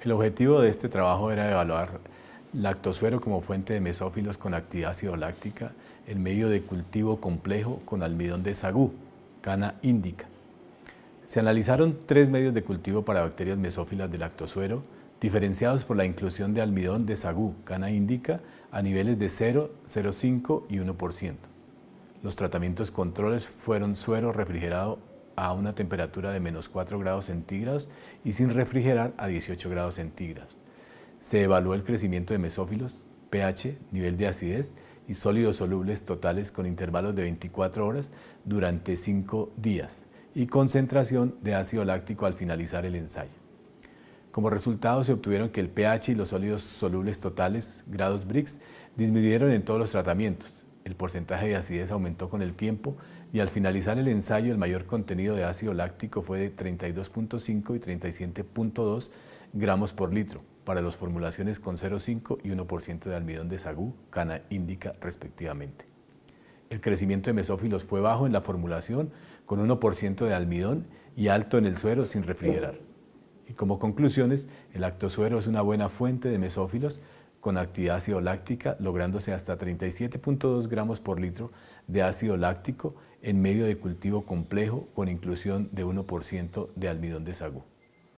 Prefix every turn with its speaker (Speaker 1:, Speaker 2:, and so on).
Speaker 1: El objetivo de este trabajo era evaluar lactosuero como fuente de mesófilos con actividad acidoláctica en medio de cultivo complejo con almidón de sagú, cana índica. Se analizaron tres medios de cultivo para bacterias mesófilas del lactosuero, diferenciados por la inclusión de almidón de sagú, cana índica, a niveles de 0, 0,5 y 1%. Los tratamientos controles fueron suero refrigerado a una temperatura de menos 4 grados centígrados y sin refrigerar a 18 grados centígrados. Se evaluó el crecimiento de mesófilos, pH, nivel de acidez y sólidos solubles totales con intervalos de 24 horas durante 5 días y concentración de ácido láctico al finalizar el ensayo. Como resultado se obtuvieron que el pH y los sólidos solubles totales, grados BRICS, disminuyeron en todos los tratamientos, el porcentaje de acidez aumentó con el tiempo y al finalizar el ensayo el mayor contenido de ácido láctico fue de 32.5 y 37.2 gramos por litro para las formulaciones con 0,5 y 1% de almidón de sagú, cana indica respectivamente. El crecimiento de mesófilos fue bajo en la formulación con 1% de almidón y alto en el suero sin refrigerar. Y como conclusiones, el actosuero es una buena fuente de mesófilos con actividad ácido láctica, lográndose hasta 37.2 gramos por litro de ácido láctico en medio de cultivo complejo con inclusión de 1% de almidón de sagú.